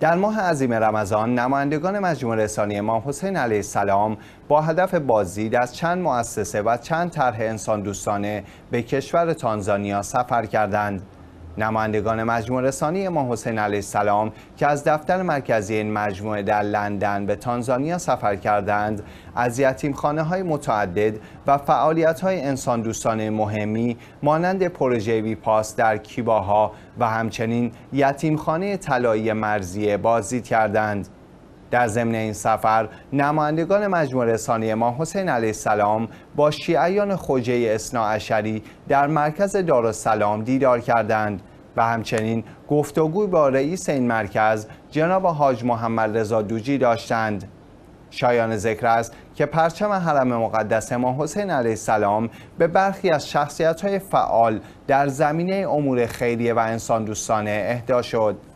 در ماه عظیم رمضان نمایندگان مجموع رسانی امام حسین علیه السلام با هدف بازدید از چند مؤسسه و چند طرح انسان دوستانه به کشور تانزانیا سفر کردند نمایندگان مجموعه رسانی ما حسین علیه السلام که از دفتر مرکزی این مجموعه در لندن به تانزانیا سفر کردند از خانه های متعدد و فعالیت های انسان دوستانه مهمی مانند پروژه پاس در کیباها و همچنین خانه طلایی مرزیه بازدید کردند در ضمن این سفر نمایندگان مجموع رسانی ما حسین علیه السلام با شیعیان خوجه اصناعشری در مرکز دارالسلام دیدار کردند و همچنین گفتگوی با رئیس این مرکز جناب حاج محمد رضا دوجی داشتند شایان ذکر است که پرچم حرم مقدس ما حسین علیه السلام به برخی از شخصیت های فعال در زمینه امور خیریه و انسان دوستانه اهدا شد